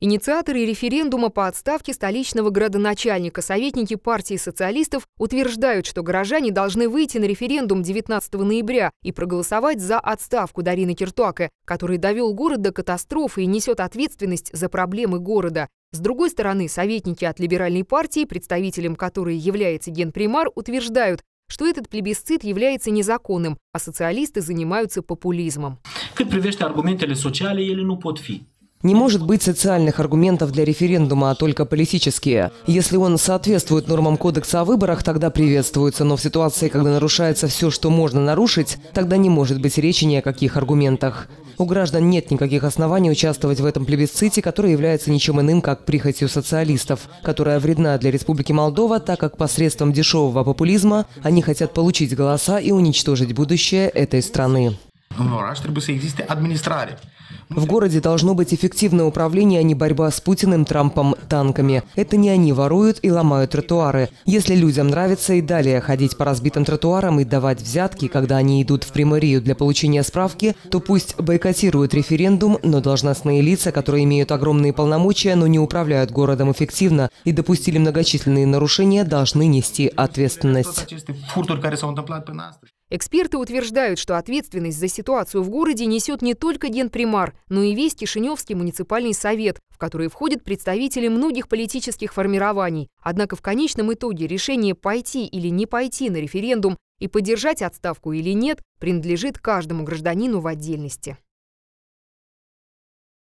Инициаторы референдума по отставке столичного градоначальника, советники партии социалистов утверждают, что горожане должны выйти на референдум 19 ноября и проголосовать за отставку Дарины Киртуака, который довел город до катастрофы и несет ответственность за проблемы города. С другой стороны, советники от либеральной партии, представителем которой является генпримар, утверждают, что этот плебисцит является незаконным, а социалисты занимаются популизмом. Как privește argumentele sociale, ele nu pot fi. Не может быть социальных аргументов для референдума, а только политические. Если он соответствует нормам Кодекса о выборах, тогда приветствуется, но в ситуации, когда нарушается все, что можно нарушить, тогда не может быть речи ни о каких аргументах. У граждан нет никаких оснований участвовать в этом плебисците, который является ничем иным, как прихотью социалистов, которая вредна для Республики Молдова, так как посредством дешевого популизма они хотят получить голоса и уничтожить будущее этой страны. În oraș trebuie să existe administrare. В городе должно быть эффективное управление, а не борьба с Путиным, Трампом, танками. Это не они воруют и ломают тротуары. Если людям нравится и далее ходить по разбитым тротуарам и давать взятки, когда они идут в примарию для получения справки, то пусть бойкотируют референдум, но должностные лица, которые имеют огромные полномочия, но не управляют городом эффективно и допустили многочисленные нарушения, должны нести ответственность. Эксперты утверждают, что ответственность за ситуацию в городе несет не только генпримар, Самар, но и весь Кишиневский муниципальный совет, в который входят представители многих политических формирований. Однако в конечном итоге решение пойти или не пойти на референдум и поддержать отставку или нет принадлежит каждому гражданину в отдельности.